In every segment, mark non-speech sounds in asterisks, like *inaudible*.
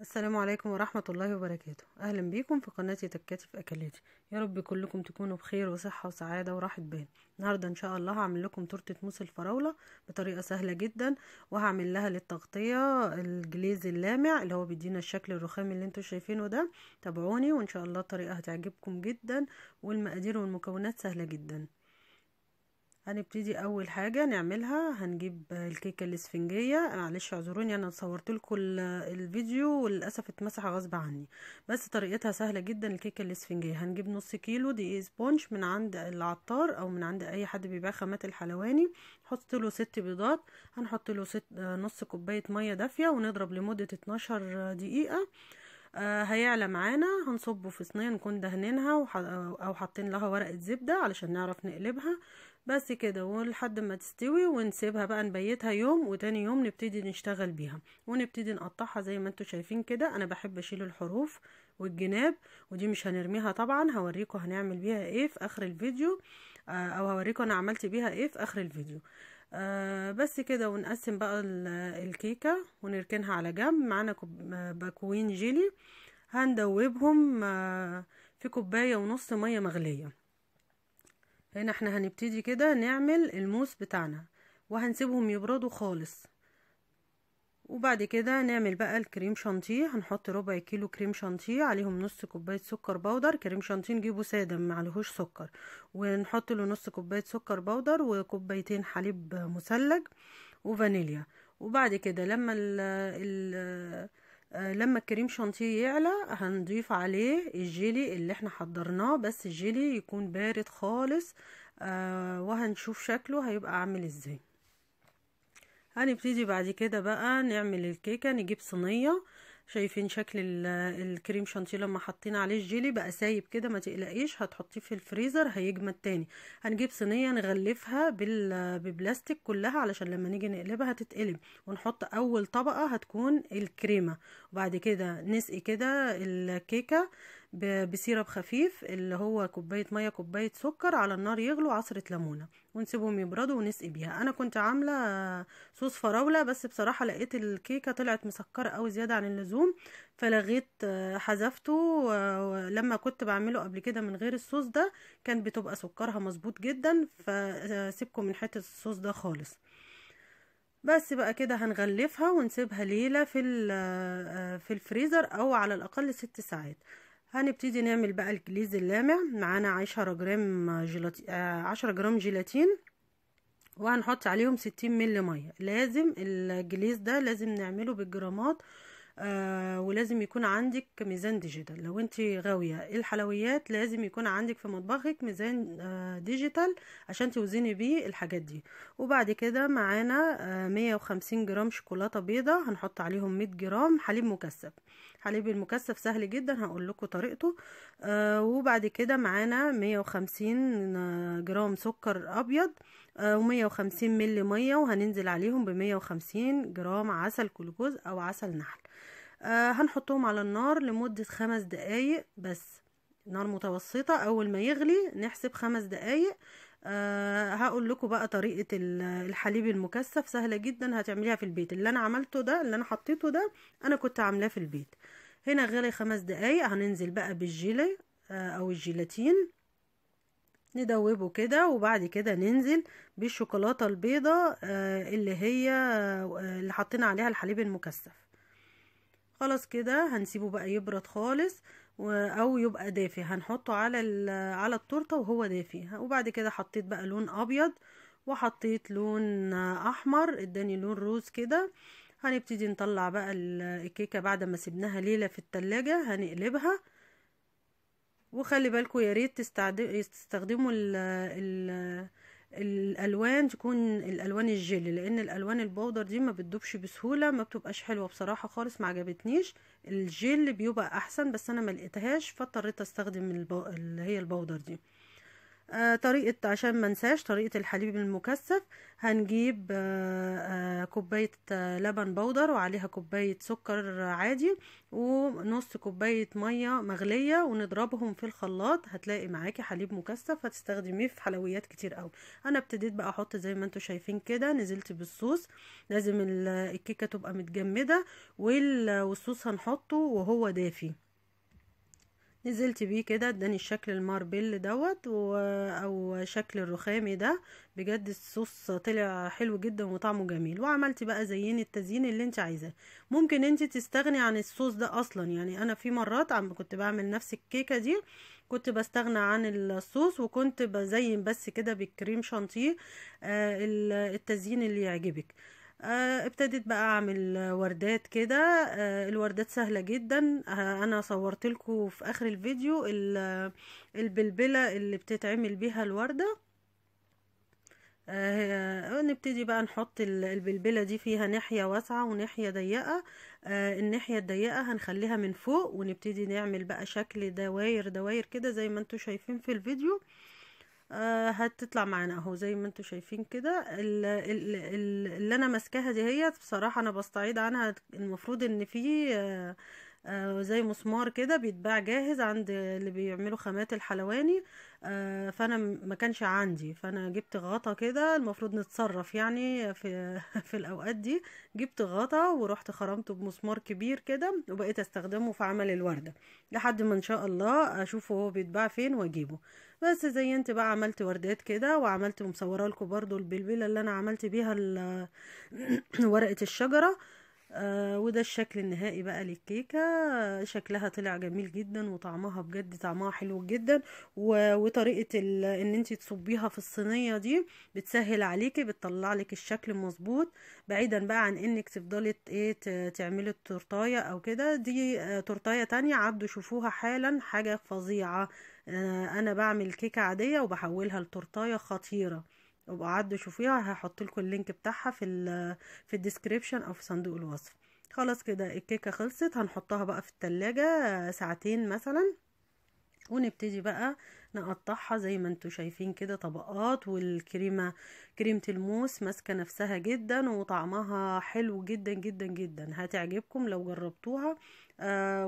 السلام عليكم ورحمة الله وبركاته أهلا بيكم في قناتي تكاتي في أكلاتي يا رب كلكم تكونوا بخير وصحة وسعادة وراحة بال النهاردة إن شاء الله هعمل لكم تورتة موس الفراولة بطريقة سهلة جدا وهعمل لها للتغطية الجليز اللامع اللي هو بيدينا الشكل الرخامي اللي انتوا شايفينه ده تابعوني وإن شاء الله الطريقة هتعجبكم جدا والمقادير والمكونات سهلة جدا هنبتدي اول حاجه نعملها هنجيب الكيكه الاسفنجيه معلش اعذروني انا صورت لكم الفيديو وللاسف اتمسح غصب عني بس طريقتها سهله جدا الكيكه الاسفنجيه هنجيب نص كيلو دي سبونج من عند العطار او من عند اي حد بيبيع خامات الحلواني حط له ست بيضات هنحط له ست نص كوبايه ميه دافيه ونضرب لمده 12 دقيقه آه، هيعلى معانا هنصبه في صينيه نكون دهنينها او حاطين لها ورقه زبده علشان نعرف نقلبها بس كده ولحد ما تستوي ونسيبها بقى نبيتها يوم وتاني يوم نبتدي نشتغل بيها ونبتدي نقطعها زي ما انتوا شايفين كده انا بحب اشيل الحروف والجناب ودي مش هنرميها طبعا هوريكم هنعمل بيها ايه في اخر الفيديو آه، او هوريكم انا عملت بيها ايه في اخر الفيديو آه بس كده ونقسم بقى الكيكة ونركنها على جنب معانا باكوين جيلي هندوبهم آه في كوباية ونص مية مغلية هنا احنا هنبتدي كده نعمل الموس بتاعنا وهنسيبهم يبردوا خالص وبعد كده نعمل بقى الكريم شانتيه هنحط ربع كيلو كريم شانتيه عليهم نص كوبايه سكر بودر كريم شانتيه نجيبه ساده ما عليهوش سكر ونحط له نص كوبايه سكر بودر وكوبايتين حليب مثلج وفانيليا وبعد كده لما ال آه، لما الكريم شانتيه يعلى هنضيف عليه الجيلي اللي احنا حضرناه بس الجيلي يكون بارد خالص آه، وهنشوف شكله هيبقى عامل ازاي هنبتدي بعد كده بقى نعمل الكيكة نجيب صينية آه شايفين شكل الكريم شانتيه لما حطينا عليه الجيلي بقى سايب كده ما تقلقيش هتحطيه في الفريزر هيجمد تاني هنجيب صينيه نغلفها ببلاستيك كلها علشان لما نيجي نقلبها هتتقلب ونحط اول طبقه هتكون الكريمه وبعد كده نسقي كده الكيكه بسيرب خفيف اللي هو كوبايه ميه كوبايه سكر على النار يغلو عصره ليمونه ونسيبهم يبردوا ونسقي بيها انا كنت عامله صوص فراوله بس بصراحه لقيت الكيكه طلعت مسكره او زياده عن اللزوم فلغيت آه، حذفته لما كنت بعمله قبل كده من غير الصوص ده كان بتبقى سكرها مظبوط جدا فسيبكم آه، من حته الصوص ده خالص بس بقى كده هنغلفها ونسيبها ليله في آه، في الفريزر او على الاقل ست ساعات هنبتدي نعمل بقى الجليز اللامع معانا عشرة جرام جيلاتين آه، عشرة جرام جيلاتين وهنحط عليهم ستين ملي ميه لازم الجليز ده لازم نعمله بالجرامات آه، ولازم يكون عندك ميزان ديجيتال لو انت غاويه ايه الحلويات لازم يكون عندك في مطبخك ميزان آه، ديجيتال عشان توزني بيه الحاجات دي وبعد كده معانا 150 آه، جرام شوكولاته بيضه هنحط عليهم 100 جرام حليب مكثف حليب المكثف سهل جدا هقول لكم طريقته وبعد كده معانا 150 جرام سكر ابيض و150 ملي ميه وهننزل عليهم ب150 جرام عسل كلوكوز او عسل نحل آه، هنحطهم على النار لمدة خمس دقايق بس نار متوسطة أول ما يغلي نحسب خمس دقايق أه هقول لكم بقى طريقة الحليب المكثف سهلة جدا هتعمليها في البيت اللي أنا عملته ده اللي أنا حطيته ده أنا كنت عاملاه في البيت هنا غلي خمس دقايق هننزل بقى بالجيلي آه، أو الجيلاتين ندوبه كده وبعد كده ننزل بالشوكولاتة البيضة آه، اللي هي آه، اللي حطينا عليها الحليب المكثف خلاص كده هنسيبه بقى يبرد خالص او يبقى دافي هنحطه على على التورته وهو دافي وبعد كده حطيت بقى لون ابيض وحطيت لون احمر اداني لون روز كده هنبتدي نطلع بقى الكيكه بعد ما سيبناها ليله في التلاجة هنقلبها وخلي بالكم يا ريت تستخدموا ال ال الالوان تكون الالوان الجل لان الالوان البودر دي ما بتدوبش بسهوله ما بتبقاش حلوه بصراحه خالص ما عجبتنيش الجل بيبقى احسن بس انا ما لقيتهاش فاضطريت استخدم اللي هي البودر دي آه، طريقة عشان نساش طريقة الحليب المكثف هنجيب آه، آه، كوباية لبن بودر وعليها كوباية سكر عادي ونص كوباية مية مغلية ونضربهم في الخلاط هتلاقي معاكي حليب مكثف هتستخدميه في حلويات كتير قوي انا ابتديت بقى احط زي ما انتم شايفين كده نزلت بالصوص لازم الكيكة تبقى متجمدة والصوص هنحطه وهو دافي نزلت بيه كده اداني الشكل الماربل دوت او شكل الرخامي ده بجد الصوص طلع حلو جدا وطعمه جميل وعملت بقى زيني التزيين اللي انت عايزاه ممكن انت تستغني عن الصوص ده اصلا يعني انا في مرات عم كنت بعمل نفس الكيكه دي كنت بستغنى عن الصوص وكنت بزين بس كده بالكريم شانتيه آه التزيين اللي يعجبك آه، ابتديت بقى اعمل وردات كده آه، الوردات سهلة جدا آه، انا صورت لكم في اخر الفيديو البلبلة اللي بتتعمل بيها الوردة نبتدي بقى نحط البلبلة دي فيها ناحية واسعة وناحية ضيقة الناحية الضيقة هنخليها من فوق ونبتدي نعمل بقى شكل دواير دواير كده زي ما انتوا شايفين في الفيديو آه، هتطلع معانا اهو زي ما انتم شايفين كده اللي انا ماسكاها دي هي بصراحه انا بستعيض عنها المفروض ان في آه، آه، زي مسمار كده بيتباع جاهز عند اللي بيعملوا خامات الحلواني آه، فانا ما كانش عندي فانا جبت غطا كده المفروض نتصرف يعني في *laughs* في الاوقات دي جبت غطا ورحت خرمته بمسمار كبير كده وبقيت استخدمه في عمل الورده لحد ما ان شاء الله اشوفه هو بيتباع فين واجيبه بس زي انت بقى عملت وردات كده وعملت مصوره لكم برضو البلبله اللي انا عملت بيها *clears throat* ورقه الشجره آه، وده الشكل النهائي بقى للكيكة شكلها طلع جميل جدا وطعمها بجد طعمها حلو جدا وطريقة ان انت تصبيها في الصينية دي بتسهل عليكي بتطلع لك الشكل مظبوط بعيدا بقى عن انك تفضلي ايه تعملي التورتاية او كده دي آه، تورتاية تانية عدوا شوفوها حالا حاجة فظيعة آه، انا بعمل كيكة عادية وبحولها لتورتاية خطيرة ابقوا عدوا شوفيها هحط لكم اللينك بتاعها في الـ في الديسكريبشن او في صندوق الوصف خلاص كده الكيكه خلصت هنحطها بقى في التلاجة ساعتين مثلا ونبتدي بقى نقطعها زي ما انتم شايفين كده طبقات والكريمه كريمه الموس ماسكه نفسها جدا وطعمها حلو جدا جدا جدا هتعجبكم لو جربتوها آه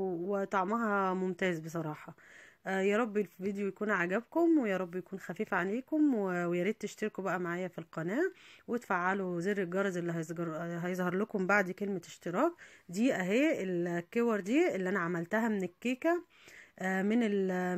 وطعمها ممتاز بصراحه آه، يا رب الفيديو يكون عجبكم ويا رب يكون خفيف عليكم ويا ريت تشتركوا بقى معايا في القناة وتفعلوا زر الجرس اللي هيظهر لكم بعد كلمة اشتراك دي اهي الكور دي اللي انا عملتها من الكيكة آه، من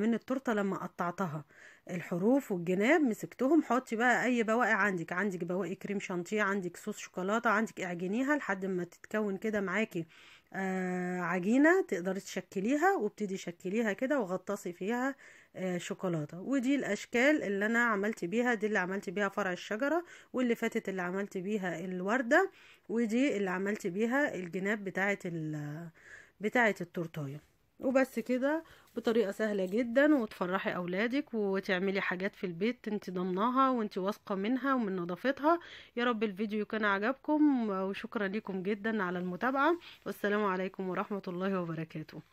من التورته لما قطعتها الحروف والجناب مسكتهم حطي بقى اي بواقي عندك عندك بواقي كريم شانتيه عندك صوص شوكولاته عندك اعجنيها لحد ما تتكون كده معاكي آه عجينة تقدري تشكليها وابتدي شكليها كده وغطسي فيها آه شوكولاتة ودي الأشكال اللي أنا عملت بيها دي اللي عملت بيها فرع الشجرة واللي فاتت اللي عملت بيها الوردة ودي اللي عملت بيها الجناب بتاعة بتاعة التورتايه وبس كده بطريقه سهله جدا وتفرحي اولادك وتعملي حاجات في البيت انت ضمناها وانت واثقه منها ومن نظافتها يا رب الفيديو كان عجبكم وشكرا لكم جدا على المتابعه والسلام عليكم ورحمه الله وبركاته